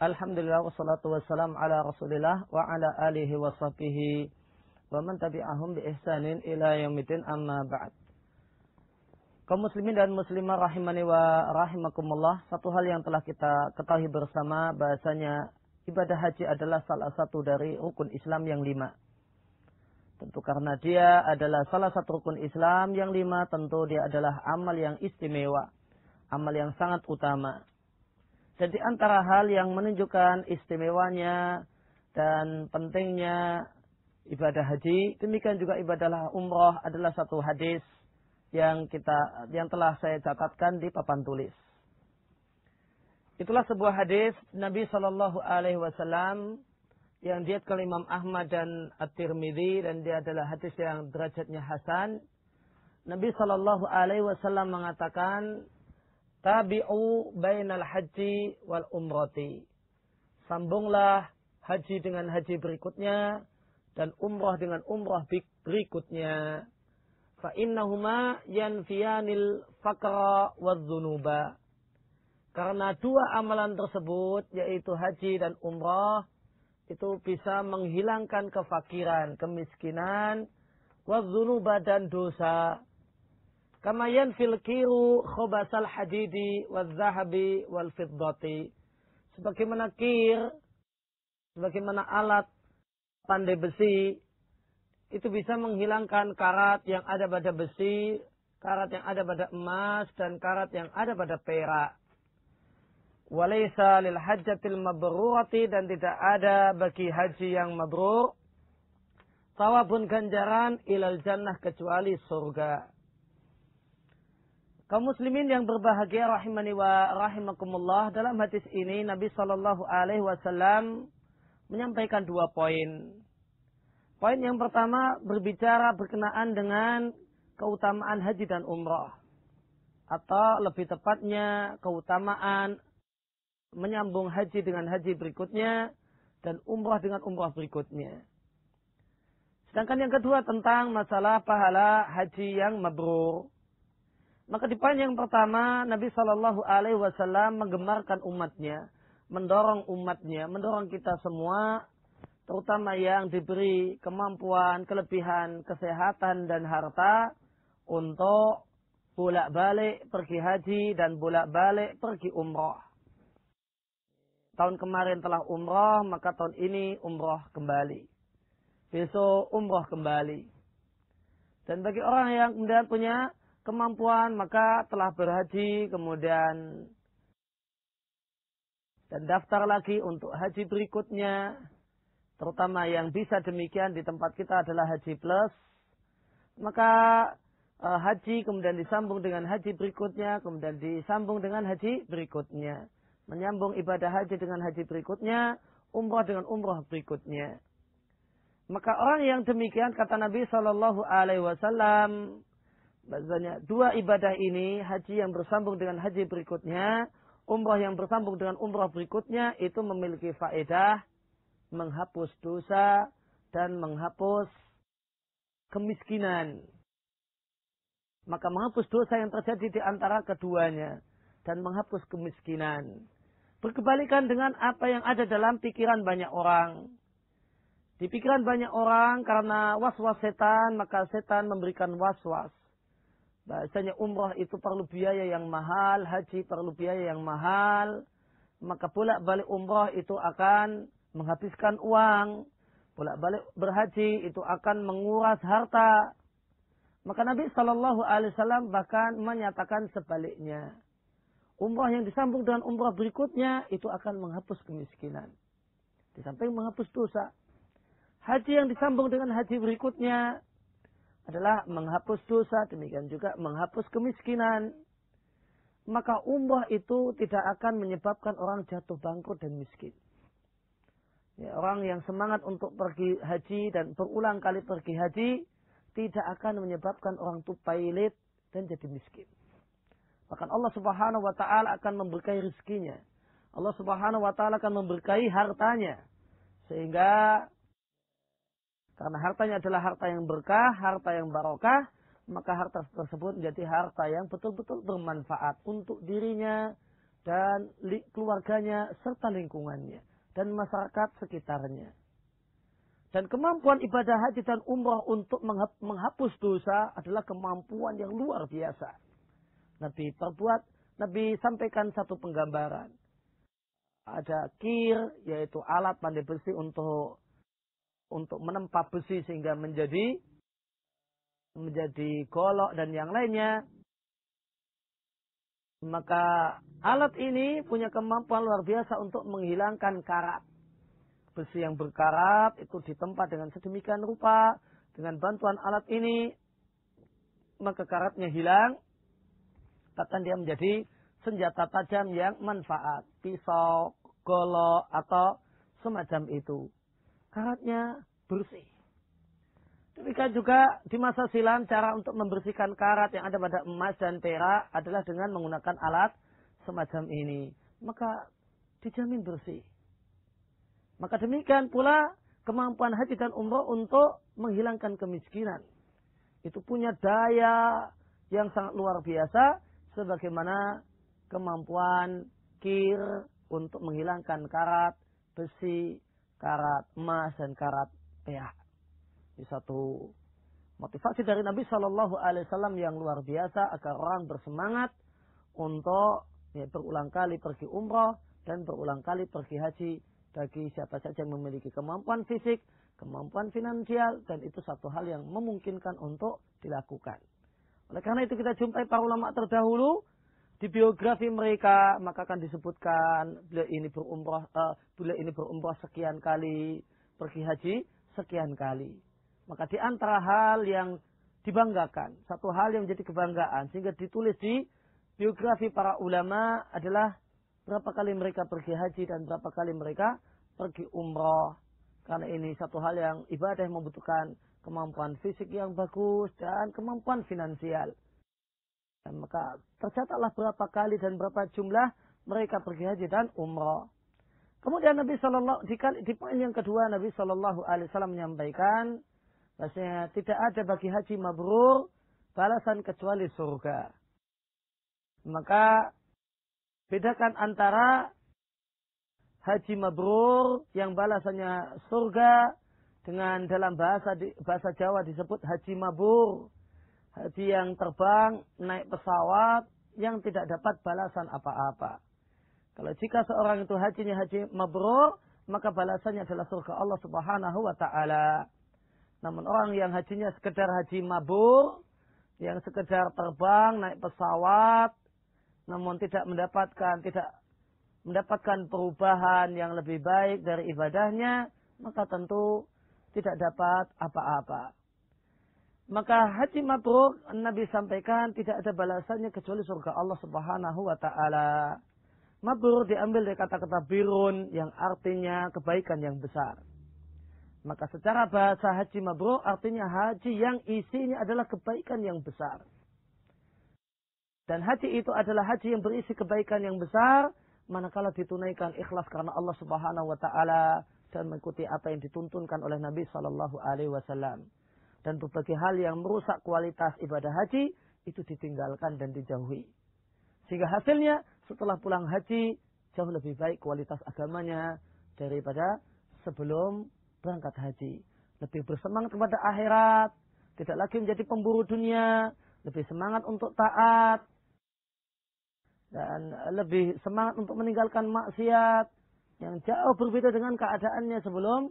Alhamdulillah wassalatu wassalam ala rasulillah wa ala alihi wa sahbihi wa man tabi'ahum bi ihsanin ila yamitin amma ba'd. Kau muslimin dan muslimah rahimani wa rahimakumullah, satu hal yang telah kita ketahui bersama bahasanya ibadah haji adalah salah satu dari rukun Islam yang lima. Tentu karena dia adalah salah satu rukun Islam yang lima, tentu dia adalah amal yang istimewa, amal yang sangat utama. Jadi antara hal yang menunjukkan istimewanya dan pentingnya ibadah haji, demikian juga ibadah umroh adalah satu hadis yang kita yang telah saya catatkan di papan tulis. Itulah sebuah hadis Nabi Shallallahu Alaihi Wasallam yang diat ke Imam Ahmad dan At-Tirmidzi dan dia adalah hadis yang derajatnya hasan. Nabi Shallallahu Alaihi Wasallam mengatakan Tabi'u bainal haji wal umrati. Sambunglah haji dengan haji berikutnya dan umrah dengan umrah berikutnya. Fa innahuma yanfiyanil wa dhunuba. Karena dua amalan tersebut yaitu haji dan umrah itu bisa menghilangkan kefakiran, kemiskinan, dhunuba dan dosa. Kama yanfil kiru khobasal hadidi wal zahabi wal fiddati. Sebagaimana kir, sebagaimana alat pandai besi, itu bisa menghilangkan karat yang ada pada besi, karat yang ada pada emas, dan karat yang ada pada perak. Walaysa lil hajjatil mabrurati dan tidak ada bagi haji yang mabrur. Tawabun ganjaran ilal jannah kecuali surga. Kaum muslimin yang berbahagia rahimani wa rahimakumullah dalam hadis ini Nabi Shallallahu alaihi wasallam menyampaikan dua poin. Poin yang pertama berbicara berkenaan dengan keutamaan haji dan umrah. Atau lebih tepatnya keutamaan menyambung haji dengan haji berikutnya dan umrah dengan umrah berikutnya. Sedangkan yang kedua tentang masalah pahala haji yang mabrur maka di poin yang pertama, Nabi Shallallahu Alaihi Wasallam menggemarkan umatnya, mendorong umatnya, mendorong kita semua, terutama yang diberi kemampuan, kelebihan, kesehatan dan harta untuk bolak-balik pergi haji dan bolak-balik pergi umroh. Tahun kemarin telah umroh, maka tahun ini umroh kembali. Besok umroh kembali. Dan bagi orang yang kemudian punya kemampuan maka telah berhaji kemudian dan daftar lagi untuk haji berikutnya terutama yang bisa demikian di tempat kita adalah haji plus maka e, haji kemudian disambung dengan haji berikutnya kemudian disambung dengan haji berikutnya menyambung ibadah haji dengan haji berikutnya umroh dengan umroh berikutnya maka orang yang demikian kata Nabi Shallallahu Alaihi Wasallam Bahasanya dua ibadah ini, haji yang bersambung dengan haji berikutnya, umrah yang bersambung dengan umrah berikutnya, itu memiliki faedah menghapus dosa dan menghapus kemiskinan. Maka menghapus dosa yang terjadi di antara keduanya dan menghapus kemiskinan. Berkebalikan dengan apa yang ada dalam pikiran banyak orang. Di pikiran banyak orang karena was-was setan, maka setan memberikan was-was bahasanya umrah itu perlu biaya yang mahal, haji perlu biaya yang mahal, maka bolak-balik umrah itu akan menghabiskan uang, bolak-balik berhaji itu akan menguras harta. Maka Nabi Shallallahu Alaihi Wasallam bahkan menyatakan sebaliknya. Umrah yang disambung dengan umrah berikutnya itu akan menghapus kemiskinan. Di samping menghapus dosa. Haji yang disambung dengan haji berikutnya adalah menghapus dosa, demikian juga menghapus kemiskinan. Maka umrah itu tidak akan menyebabkan orang jatuh bangkrut dan miskin. Ya, orang yang semangat untuk pergi haji dan berulang kali pergi haji tidak akan menyebabkan orang itu pailit dan jadi miskin. Bahkan Allah Subhanahu wa taala akan memberkahi rezekinya. Allah Subhanahu wa taala akan memberkahi hartanya sehingga karena hartanya adalah harta yang berkah, harta yang barokah, maka harta tersebut menjadi harta yang betul-betul bermanfaat untuk dirinya dan keluarganya serta lingkungannya dan masyarakat sekitarnya. Dan kemampuan ibadah haji dan umrah untuk menghapus dosa adalah kemampuan yang luar biasa. Nabi perbuat, Nabi sampaikan satu penggambaran. Ada kir, yaitu alat pandai besi untuk untuk menempa besi sehingga menjadi menjadi golok dan yang lainnya. Maka alat ini punya kemampuan luar biasa untuk menghilangkan karat. Besi yang berkarat itu ditempa dengan sedemikian rupa. Dengan bantuan alat ini, maka karatnya hilang. Bahkan dia menjadi senjata tajam yang manfaat. Pisau, golok, atau semacam itu karatnya bersih. Demikian juga di masa silam cara untuk membersihkan karat yang ada pada emas dan perak adalah dengan menggunakan alat semacam ini. Maka dijamin bersih. Maka demikian pula kemampuan haji dan umroh untuk menghilangkan kemiskinan. Itu punya daya yang sangat luar biasa sebagaimana kemampuan kir untuk menghilangkan karat, besi, karat emas dan karat perak. Ini satu motivasi dari Nabi Shallallahu Alaihi Wasallam yang luar biasa agar orang bersemangat untuk ya, berulang kali pergi umroh dan berulang kali pergi haji bagi siapa saja yang memiliki kemampuan fisik, kemampuan finansial dan itu satu hal yang memungkinkan untuk dilakukan. Oleh karena itu kita jumpai para ulama terdahulu di biografi mereka maka akan disebutkan beliau ini berumrah uh, beliau ini berumrah sekian kali pergi haji sekian kali maka di antara hal yang dibanggakan satu hal yang menjadi kebanggaan sehingga ditulis di biografi para ulama adalah berapa kali mereka pergi haji dan berapa kali mereka pergi umrah karena ini satu hal yang ibadah yang membutuhkan kemampuan fisik yang bagus dan kemampuan finansial dan maka tercatatlah berapa kali dan berapa jumlah mereka pergi haji dan umrah. Kemudian Nabi Shallallahu di, di poin yang kedua Nabi Shallallahu Alaihi Wasallam menyampaikan bahasanya tidak ada bagi haji mabrur balasan kecuali surga. Maka bedakan antara haji mabrur yang balasannya surga dengan dalam bahasa bahasa Jawa disebut haji mabur hati yang terbang, naik pesawat, yang tidak dapat balasan apa-apa. Kalau jika seorang itu hajinya haji mabrur, maka balasannya adalah surga Allah Subhanahu wa taala. Namun orang yang hajinya sekedar haji mabur, yang sekedar terbang, naik pesawat, namun tidak mendapatkan tidak mendapatkan perubahan yang lebih baik dari ibadahnya, maka tentu tidak dapat apa-apa. Maka haji mabrur Nabi sampaikan tidak ada balasannya kecuali surga Allah Subhanahu wa taala. Mabrur diambil dari kata-kata birun yang artinya kebaikan yang besar. Maka secara bahasa haji mabrur artinya haji yang isinya adalah kebaikan yang besar. Dan haji itu adalah haji yang berisi kebaikan yang besar manakala ditunaikan ikhlas karena Allah Subhanahu wa taala dan mengikuti apa yang dituntunkan oleh Nabi sallallahu alaihi wasallam dan berbagai hal yang merusak kualitas ibadah haji itu ditinggalkan dan dijauhi. Sehingga hasilnya setelah pulang haji jauh lebih baik kualitas agamanya daripada sebelum berangkat haji. Lebih bersemangat kepada akhirat, tidak lagi menjadi pemburu dunia, lebih semangat untuk taat, dan lebih semangat untuk meninggalkan maksiat yang jauh berbeda dengan keadaannya sebelum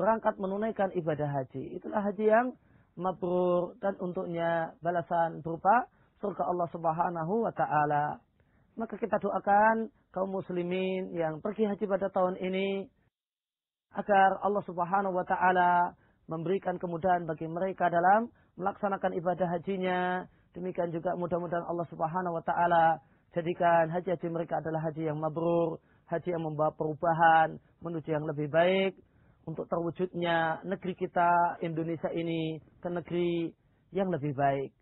berangkat menunaikan ibadah haji. Itulah haji yang mabrur dan untuknya balasan berupa surga Allah Subhanahu wa taala. Maka kita doakan kaum muslimin yang pergi haji pada tahun ini agar Allah Subhanahu wa taala memberikan kemudahan bagi mereka dalam melaksanakan ibadah hajinya. Demikian juga mudah-mudahan Allah Subhanahu wa taala jadikan haji-haji mereka adalah haji yang mabrur, haji yang membawa perubahan menuju yang lebih baik untuk terwujudnya negeri kita Indonesia ini ke negeri yang lebih baik.